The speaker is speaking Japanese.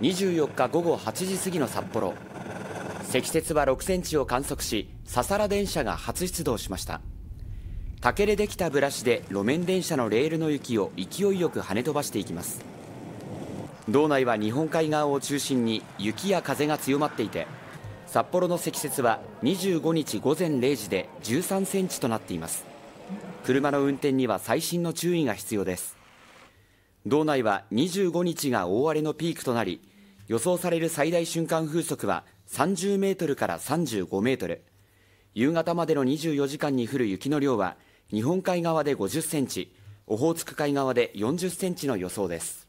24日午後8時過ぎの札幌積雪は6センチを観測しささら電車が初出動しました竹でできたブラシで路面電車のレールの雪を勢いよく跳ね飛ばしていきます道内は日本海側を中心に雪や風が強まっていて札幌の積雪は25日午前0時で13センチとなっています車の運転には細心の注意が必要です道内は25日が大荒れのピークとなり、予想される最大瞬間風速は30メートルから35メートル、夕方までの24時間に降る雪の量は、日本海側で50センチ、オホーツク海側で40センチの予想です。